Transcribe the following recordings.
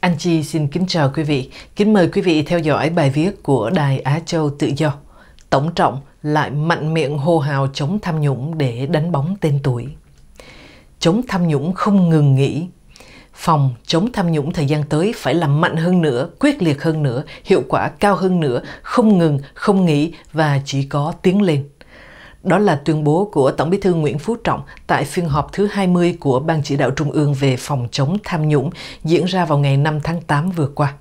Anh Chi xin kính chào quý vị. Kính mời quý vị theo dõi bài viết của Đài Á Châu Tự Do. Tổng trọng lại mạnh miệng hô hào chống tham nhũng để đánh bóng tên tuổi. Chống tham nhũng không ngừng nghỉ phòng chống tham nhũng thời gian tới phải làm mạnh hơn nữa, quyết liệt hơn nữa, hiệu quả cao hơn nữa, không ngừng, không nghỉ và chỉ có tiến lên. Đó là tuyên bố của Tổng Bí thư Nguyễn Phú Trọng tại phiên họp thứ 20 của Ban chỉ đạo Trung ương về phòng chống tham nhũng diễn ra vào ngày 5 tháng 8 vừa qua.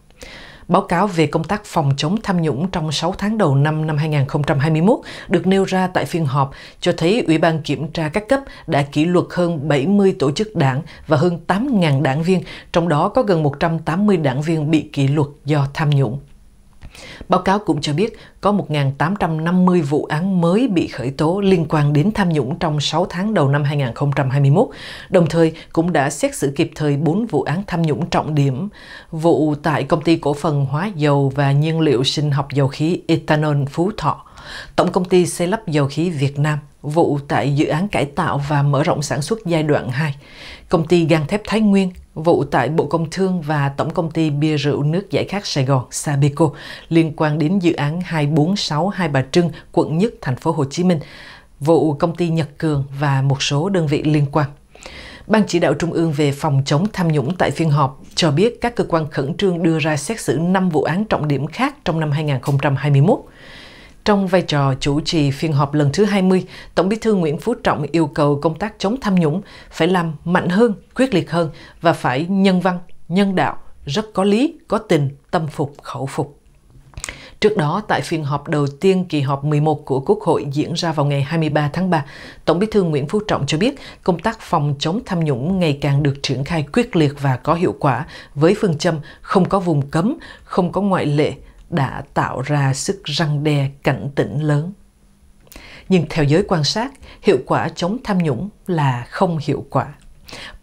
Báo cáo về công tác phòng chống tham nhũng trong 6 tháng đầu năm năm 2021 được nêu ra tại phiên họp cho thấy Ủy ban Kiểm tra các cấp đã kỷ luật hơn 70 tổ chức đảng và hơn 8.000 đảng viên, trong đó có gần 180 đảng viên bị kỷ luật do tham nhũng. Báo cáo cũng cho biết có 1.850 vụ án mới bị khởi tố liên quan đến tham nhũng trong 6 tháng đầu năm 2021, đồng thời cũng đã xét xử kịp thời 4 vụ án tham nhũng trọng điểm. Vụ tại công ty cổ phần hóa dầu và nhiên liệu sinh học dầu khí Ethanol Phú Thọ, Tổng công ty xây lắp dầu khí Việt Nam vụ tại dự án cải tạo và mở rộng sản xuất giai đoạn 2, công ty gang thép Thái Nguyên Vụ tại Bộ Công Thương và Tổng Công ty Bia rượu nước giải khát Sài Gòn Sabeco liên quan đến dự án 246 Hai Bà Trưng, quận nhất, thành phố Hồ Chí Minh, vụ công ty Nhật Cường và một số đơn vị liên quan. Ban chỉ đạo Trung ương về phòng chống tham nhũng tại phiên họp cho biết các cơ quan khẩn trương đưa ra xét xử 5 vụ án trọng điểm khác trong năm 2021. Trong vai trò chủ trì phiên họp lần thứ 20, Tổng bí thư Nguyễn Phú Trọng yêu cầu công tác chống tham nhũng phải làm mạnh hơn, quyết liệt hơn và phải nhân văn, nhân đạo, rất có lý, có tình, tâm phục, khẩu phục. Trước đó, tại phiên họp đầu tiên kỳ họp 11 của Quốc hội diễn ra vào ngày 23 tháng 3, Tổng bí thư Nguyễn Phú Trọng cho biết công tác phòng chống tham nhũng ngày càng được triển khai quyết liệt và có hiệu quả với phương châm không có vùng cấm, không có ngoại lệ, đã tạo ra sức răng đe cảnh tỉnh lớn. Nhưng theo giới quan sát, hiệu quả chống tham nhũng là không hiệu quả.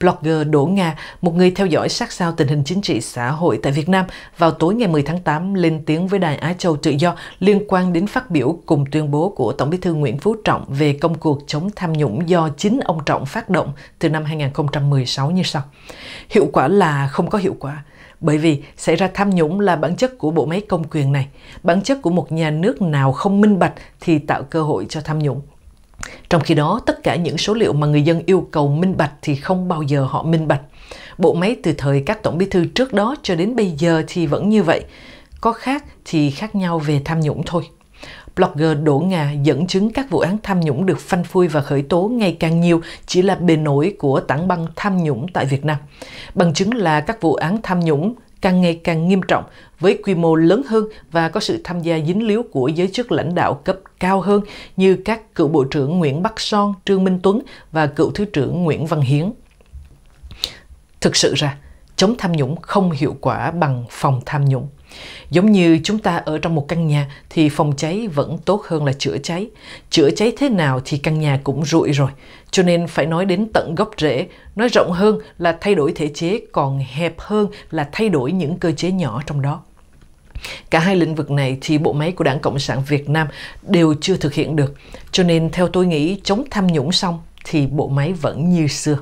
Blogger Đỗ Nga, một người theo dõi sát sao tình hình chính trị xã hội tại Việt Nam, vào tối ngày 10 tháng 8 lên tiếng với Đài Á Châu Tự Do liên quan đến phát biểu cùng tuyên bố của Tổng bí thư Nguyễn Phú Trọng về công cuộc chống tham nhũng do chính ông Trọng phát động từ năm 2016 như sau. Hiệu quả là không có hiệu quả. Bởi vì xảy ra tham nhũng là bản chất của bộ máy công quyền này. Bản chất của một nhà nước nào không minh bạch thì tạo cơ hội cho tham nhũng. Trong khi đó, tất cả những số liệu mà người dân yêu cầu minh bạch thì không bao giờ họ minh bạch. Bộ máy từ thời các tổng bí thư trước đó cho đến bây giờ thì vẫn như vậy. Có khác thì khác nhau về tham nhũng thôi blogger Đỗ Nga dẫn chứng các vụ án tham nhũng được phanh phui và khởi tố ngày càng nhiều chỉ là bề nổi của tảng băng tham nhũng tại Việt Nam. Bằng chứng là các vụ án tham nhũng càng ngày càng nghiêm trọng với quy mô lớn hơn và có sự tham gia dính líu của giới chức lãnh đạo cấp cao hơn như các cựu Bộ trưởng Nguyễn Bắc Son, Trương Minh Tuấn và cựu Thứ trưởng Nguyễn Văn Hiến. Thực sự ra, chống tham nhũng không hiệu quả bằng phòng tham nhũng. Giống như chúng ta ở trong một căn nhà thì phòng cháy vẫn tốt hơn là chữa cháy. Chữa cháy thế nào thì căn nhà cũng rụi rồi. Cho nên phải nói đến tận gốc rễ, nói rộng hơn là thay đổi thể chế, còn hẹp hơn là thay đổi những cơ chế nhỏ trong đó. Cả hai lĩnh vực này thì bộ máy của Đảng Cộng sản Việt Nam đều chưa thực hiện được. Cho nên theo tôi nghĩ chống tham nhũng xong thì bộ máy vẫn như xưa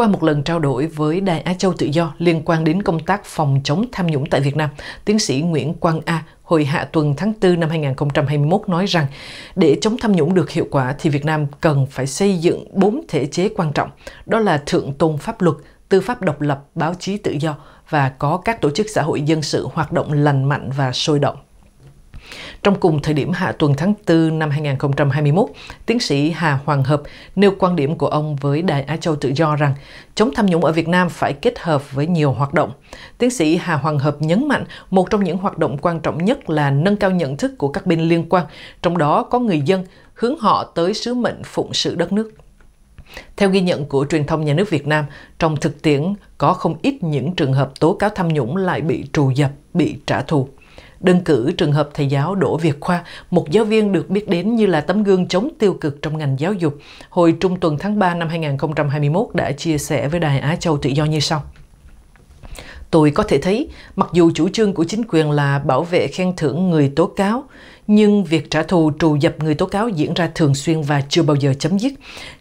qua một lần trao đổi với Đài Á Châu Tự Do liên quan đến công tác phòng chống tham nhũng tại Việt Nam, tiến sĩ Nguyễn Quang A hồi hạ tuần tháng 4 năm 2021 nói rằng để chống tham nhũng được hiệu quả thì Việt Nam cần phải xây dựng bốn thể chế quan trọng, đó là thượng tôn pháp luật, tư pháp độc lập, báo chí tự do và có các tổ chức xã hội dân sự hoạt động lành mạnh và sôi động. Trong cùng thời điểm hạ tuần tháng 4 năm 2021, tiến sĩ Hà Hoàng Hợp nêu quan điểm của ông với Đài Á Châu Tự Do rằng chống tham nhũng ở Việt Nam phải kết hợp với nhiều hoạt động. Tiến sĩ Hà Hoàng Hợp nhấn mạnh một trong những hoạt động quan trọng nhất là nâng cao nhận thức của các bên liên quan, trong đó có người dân, hướng họ tới sứ mệnh phụng sự đất nước. Theo ghi nhận của truyền thông nhà nước Việt Nam, trong thực tiễn có không ít những trường hợp tố cáo tham nhũng lại bị trù dập, bị trả thù. Đơn cử trường hợp thầy giáo Đỗ Việt Khoa, một giáo viên được biết đến như là tấm gương chống tiêu cực trong ngành giáo dục, hồi trung tuần tháng 3 năm 2021 đã chia sẻ với Đài Á Châu Tự Do như sau. Tôi có thể thấy, mặc dù chủ trương của chính quyền là bảo vệ khen thưởng người tố cáo, nhưng việc trả thù trù dập người tố cáo diễn ra thường xuyên và chưa bao giờ chấm dứt.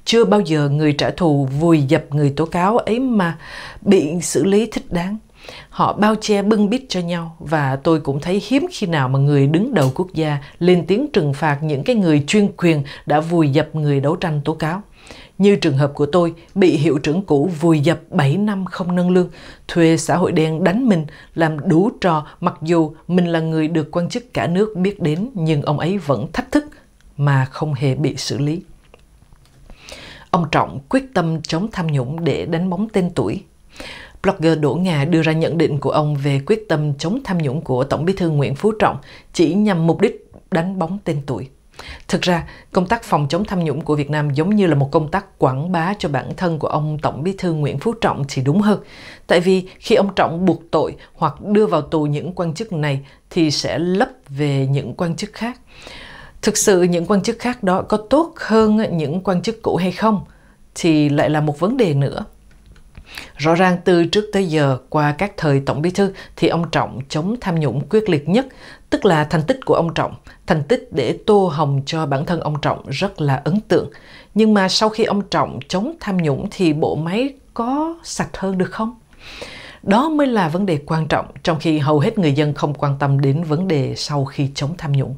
Chưa bao giờ người trả thù vùi dập người tố cáo ấy mà bị xử lý thích đáng họ bao che bưng bít cho nhau và tôi cũng thấy hiếm khi nào mà người đứng đầu quốc gia lên tiếng trừng phạt những cái người chuyên quyền đã vùi dập người đấu tranh tố cáo. Như trường hợp của tôi, bị hiệu trưởng cũ vùi dập 7 năm không nâng lương, thuê xã hội đen đánh mình, làm đủ trò mặc dù mình là người được quan chức cả nước biết đến nhưng ông ấy vẫn thách thức mà không hề bị xử lý. Ông Trọng quyết tâm chống tham nhũng để đánh bóng tên tuổi, Blogger Đỗ ngà đưa ra nhận định của ông về quyết tâm chống tham nhũng của Tổng bí thư Nguyễn Phú Trọng chỉ nhằm mục đích đánh bóng tên tuổi. Thực ra, công tác phòng chống tham nhũng của Việt Nam giống như là một công tác quảng bá cho bản thân của ông Tổng Bí thư Nguyễn Phú Trọng thì đúng hơn. Tại vì khi ông Trọng buộc tội hoặc đưa vào tù những quan chức này thì sẽ lấp về những quan chức khác. Thực sự những quan chức khác đó có tốt hơn những quan chức cũ hay không thì lại là một vấn đề nữa. Rõ ràng từ trước tới giờ qua các thời Tổng Bí thư thì ông Trọng chống tham nhũng quyết liệt nhất, tức là thành tích của ông Trọng, thành tích để tô hồng cho bản thân ông Trọng rất là ấn tượng. Nhưng mà sau khi ông Trọng chống tham nhũng thì bộ máy có sạch hơn được không? Đó mới là vấn đề quan trọng trong khi hầu hết người dân không quan tâm đến vấn đề sau khi chống tham nhũng.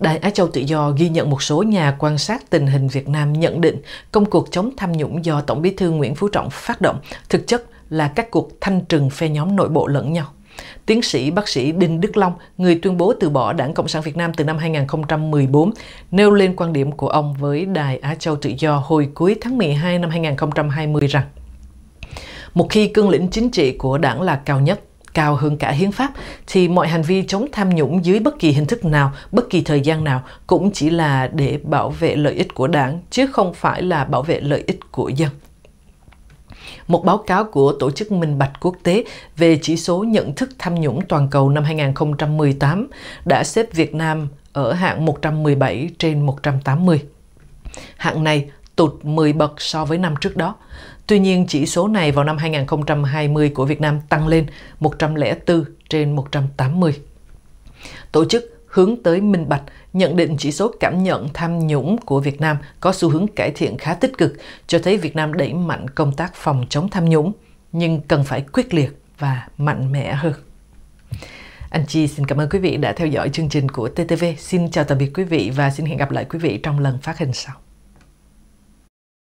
Đài Á Châu Tự Do ghi nhận một số nhà quan sát tình hình Việt Nam nhận định công cuộc chống tham nhũng do Tổng bí thư Nguyễn Phú Trọng phát động thực chất là các cuộc thanh trừng phe nhóm nội bộ lẫn nhau. Tiến sĩ bác sĩ Đinh Đức Long, người tuyên bố từ bỏ Đảng Cộng sản Việt Nam từ năm 2014, nêu lên quan điểm của ông với Đài Á Châu Tự Do hồi cuối tháng 12 năm 2020 rằng một khi cương lĩnh chính trị của đảng là cao nhất cao hơn cả hiến pháp thì mọi hành vi chống tham nhũng dưới bất kỳ hình thức nào, bất kỳ thời gian nào cũng chỉ là để bảo vệ lợi ích của đảng chứ không phải là bảo vệ lợi ích của dân một báo cáo của Tổ chức Minh Bạch Quốc tế về chỉ số nhận thức tham nhũng toàn cầu năm 2018 đã xếp Việt Nam ở hạng 117 trên 180. Hạng này tụt 10 bậc so với năm trước đó. Tuy nhiên, chỉ số này vào năm 2020 của Việt Nam tăng lên 104 trên 180. Tổ chức hướng tới minh bạch nhận định chỉ số cảm nhận tham nhũng của Việt Nam có xu hướng cải thiện khá tích cực, cho thấy Việt Nam đẩy mạnh công tác phòng chống tham nhũng, nhưng cần phải quyết liệt và mạnh mẽ hơn. Anh Chi xin cảm ơn quý vị đã theo dõi chương trình của TTV. Xin chào tạm biệt quý vị và xin hẹn gặp lại quý vị trong lần phát hình sau.